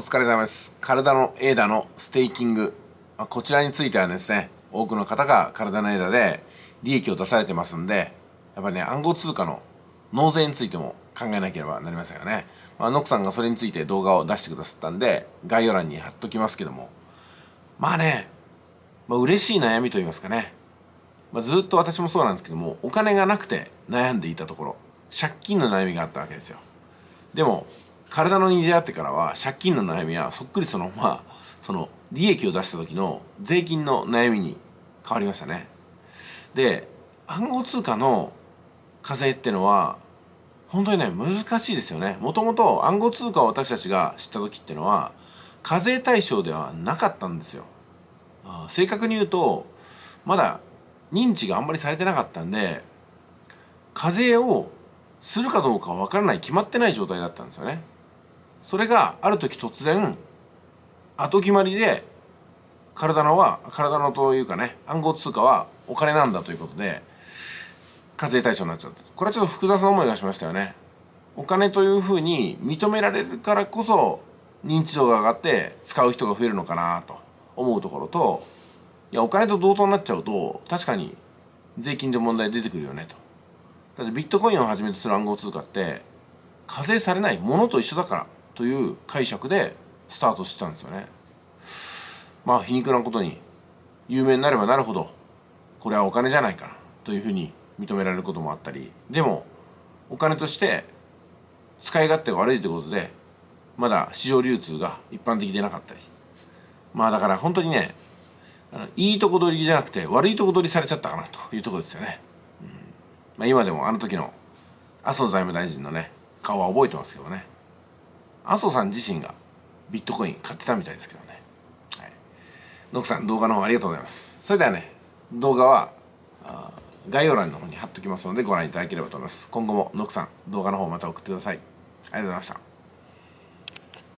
お疲れ様です。体のエーダのステーキング。まあ、こちらについてはですね、多くの方が体のエーダで利益を出されてますんで、やっぱりね、暗号通貨の納税についても考えなければなりませんよね。まあ、ノックさんがそれについて動画を出してくださったんで、概要欄に貼っときますけども。まあね、まあ、嬉しい悩みと言いますかね。まあ、ずっと私もそうなんですけども、お金がなくて悩んでいたところ、借金の悩みがあったわけですよ。でも、体のに出会ってからは借金の悩みはそっくりそのままその利益を出した時の税金の悩みに変わりましたねで暗号通貨の課税ってのは本当にね難しいですよねもともと暗号通貨を私たちが知った時ってのは課税対象ではなかったんですよ正確に言うとまだ認知があんまりされてなかったんで課税をするかどうかわからない決まってない状態だったんですよねそれがある時突然後決まりで体のは体のというかね暗号通貨はお金なんだということで課税対象になっちゃったこれはちょっと複雑な思いがしましたよねお金というふうに認められるからこそ認知度が上がって使う人が増えるのかなと思うところといやお金と同等になっちゃうと確かに税金で問題出てくるよねとだってビットコインをはじめとする暗号通貨って課税されないものと一緒だからという解釈でスタートしてたんですよねまあ皮肉なことに有名になればなるほどこれはお金じゃないかというふうに認められることもあったりでもお金として使い勝手が悪いってことでまだ市場流通が一般的でなかったりまあだから本当にねいいとこ取りじゃなくて悪いとこ取りされちゃったかなというとこですよね、うん、まあ、今でもあの時の麻生財務大臣のね顔は覚えてますけどね麻生さん自身がビットコイン買ってたみたいですけどね。はい。ノクさん、動画の方ありがとうございます。それではね、動画は、概要欄の方に貼っておきますのでご覧いただければと思います。今後もノクさん、動画の方また送ってください。ありがとうございました。